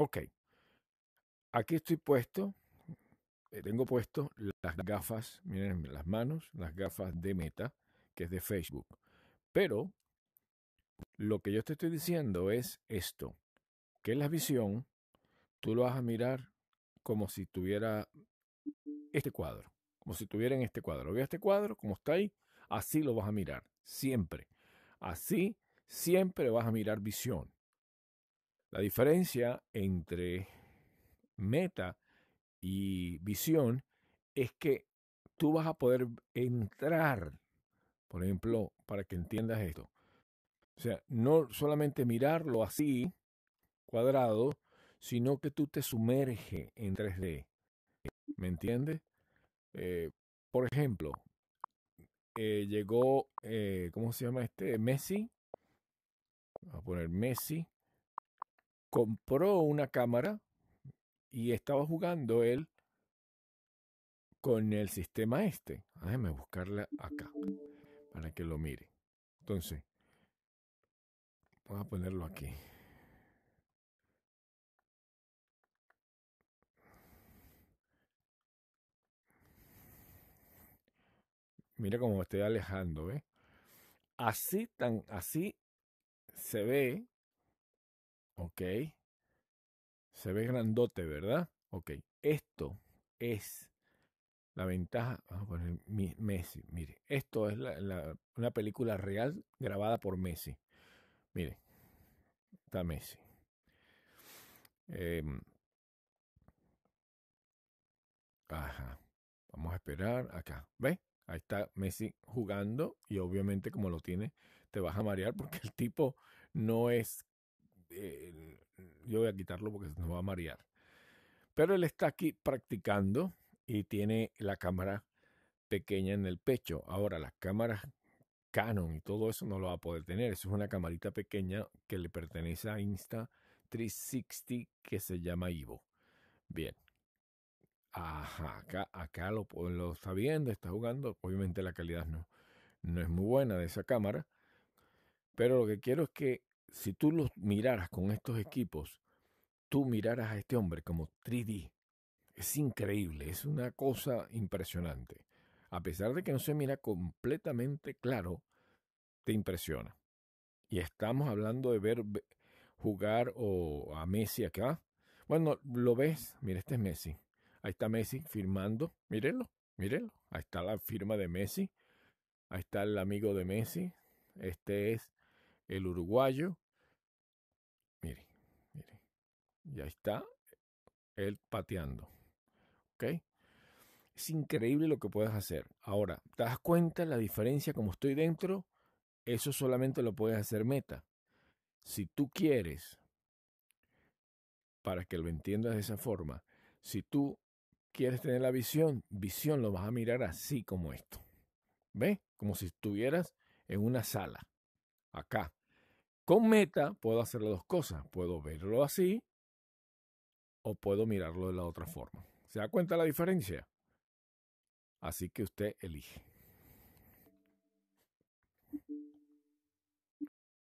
Ok, aquí estoy puesto, eh, tengo puesto las gafas, miren las manos, las gafas de Meta, que es de Facebook. Pero lo que yo te estoy diciendo es esto, que la visión tú lo vas a mirar como si tuviera este cuadro, como si tuviera en este cuadro. ¿Ve este cuadro? Como está ahí, así lo vas a mirar, siempre. Así siempre vas a mirar visión. La diferencia entre meta y visión es que tú vas a poder entrar, por ejemplo, para que entiendas esto. O sea, no solamente mirarlo así, cuadrado, sino que tú te sumerges en 3D. ¿Me entiendes? Eh, por ejemplo, eh, llegó, eh, ¿cómo se llama este? Messi. Vamos a poner Messi compró una cámara y estaba jugando él con el sistema este. Déjame buscarla acá para que lo mire. Entonces, voy a ponerlo aquí. Mira cómo me estoy alejando, ¿ves? Así tan, así se ve Ok. Se ve grandote, ¿verdad? Ok. Esto es la ventaja. Vamos a poner Messi. Mire, esto es una película real grabada por Messi. Mire, está Messi. Em, ajá. Vamos a esperar acá. ¿Ves? Ahí está Messi jugando y obviamente como lo tiene, te vas a marear porque el tipo no es Mm, yo voy a quitarlo porque nos va a marear. Pero él está aquí practicando y tiene la cámara pequeña en el pecho. Ahora, las cámaras Canon y todo eso no lo va a poder tener. Eso es una camarita pequeña que le pertenece a Insta360 que se llama Ivo. Bien. Ajá, acá, acá lo, lo, está viendo, está jugando. Obviamente la calidad no, no es muy buena de esa cámara. Pero lo que quiero es que si tú los miraras con estos equipos, tú miraras a este hombre como 3D. Es increíble, es una cosa impresionante. A pesar de que no se mira completamente claro, te impresiona. Y estamos hablando de ver jugar o a Messi acá. Bueno, lo ves, mira, este es Messi. Ahí está Messi firmando, mírenlo, mírenlo. Ahí está la firma de Messi. Ahí está el amigo de Messi. Este es el uruguayo. mire, mire, Ya está él pateando. ¿Ok? Es increíble lo que puedes hacer. Ahora, ¿te das cuenta la diferencia como estoy dentro? Eso solamente lo puedes hacer meta. Si tú quieres, para que lo entiendas de esa forma, si tú quieres tener la visión, visión lo vas a mirar así como esto. ¿ve? Como si estuvieras en una sala, acá. Con Meta puedo hacer las dos cosas. Puedo verlo así o puedo mirarlo de la otra forma. ¿Se da cuenta la diferencia? Así que usted elige.